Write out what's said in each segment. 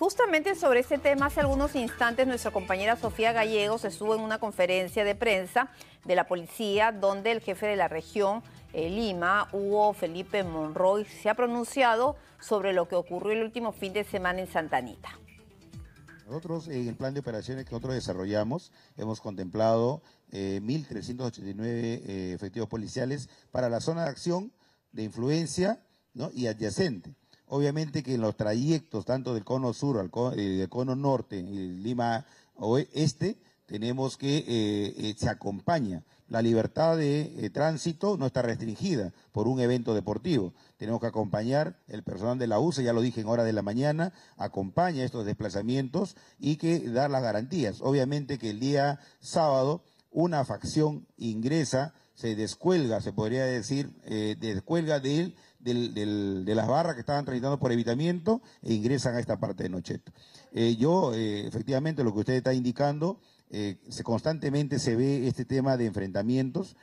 Justamente sobre este tema, hace algunos instantes nuestra compañera Sofía Gallego se estuvo en una conferencia de prensa de la policía donde el jefe de la región eh, Lima, Hugo Felipe Monroy, se ha pronunciado sobre lo que ocurrió el último fin de semana en Santanita. Nosotros, eh, en el plan de operaciones que nosotros desarrollamos, hemos contemplado 1.389 eh, efectivos policiales para la zona de acción de influencia y adyacente. Obviamente que en los trayectos, tanto del cono sur al cono, eh, del cono norte y Lima oeste, tenemos que eh, eh, se acompaña. La libertad de tránsito no está restringida por un evento deportivo. Tenemos que acompañar el personal de la USA, ya lo dije en hora de la mañana, acompaña estos desplazamientos y que dar las garantías. Obviamente que el día sábado una facción ingresa se descuelga, se podría decir, eh, descuelga de de las barras que estaban transitando por evitamiento e ingresan a esta parte de Nocheto. Eh, yo, eh, efectivamente, lo que usted está indicando, se, constantemente se ve este tema de enfrentamientos,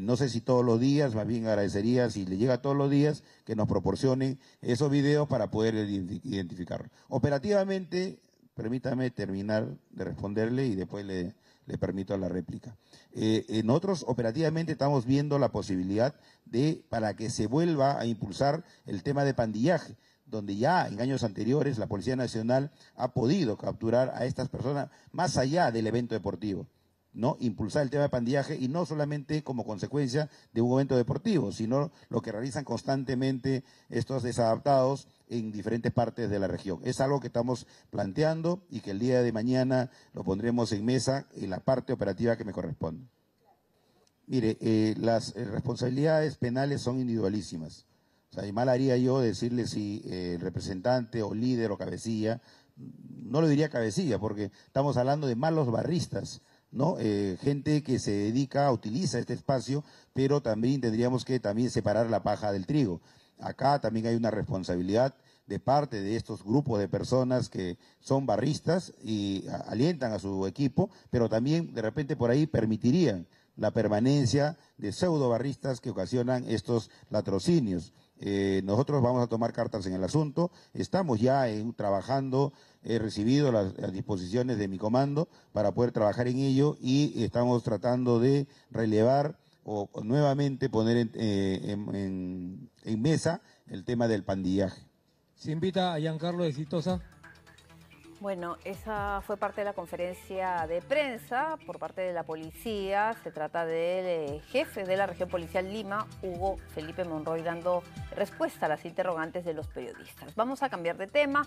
no sé si todos los días, más bien agradecería si le llega todos los días que nos proporcione esos videos para poder identificarlos. Operativamente, permítame terminar de responderle y después le, permito la réplica. En eh, eh, otros, operativamente estamos viendo la posibilidad de, para que se vuelva a impulsar el tema de pandillaje donde ya en años anteriores la Policía Nacional ha podido capturar a estas personas más allá del evento deportivo. ¿no? impulsar el tema de pandillaje y no solamente como consecuencia de un evento deportivo, sino lo que realizan constantemente estos desadaptados en diferentes partes de la región. Es algo que estamos planteando y que el día de mañana lo pondremos en mesa en la parte operativa que me corresponde. Mire, eh, las eh, responsabilidades penales son individualísimas. O sea, y mal haría yo decirle si eh, el representante o líder o cabecilla, no lo diría cabecilla, porque estamos hablando de malos barristas, ¿no? Eh, gente que se dedica, utiliza este espacio, pero también tendríamos que también separar la paja del trigo. Acá también hay una responsabilidad de parte de estos grupos de personas que son barristas y alientan a su equipo, pero también de repente por ahí permitirían la permanencia de pseudo barristas que ocasionan estos latrocinios. Eh, nosotros vamos a tomar cartas en el asunto. Estamos ya trabajando, he recibido las, disposiciones de mi comando para poder trabajar en ello y estamos tratando de relevar o, nuevamente poner en, eh, mesa el tema del pandillaje. Se invita a Giancarlo de Citosa. Bueno, esa fue parte de la conferencia de prensa por parte de la policía. Se trata del eh, jefe de la región policial Lima, Hugo Felipe Monroy, dando respuesta a las interrogantes de los periodistas. Vamos a cambiar de tema.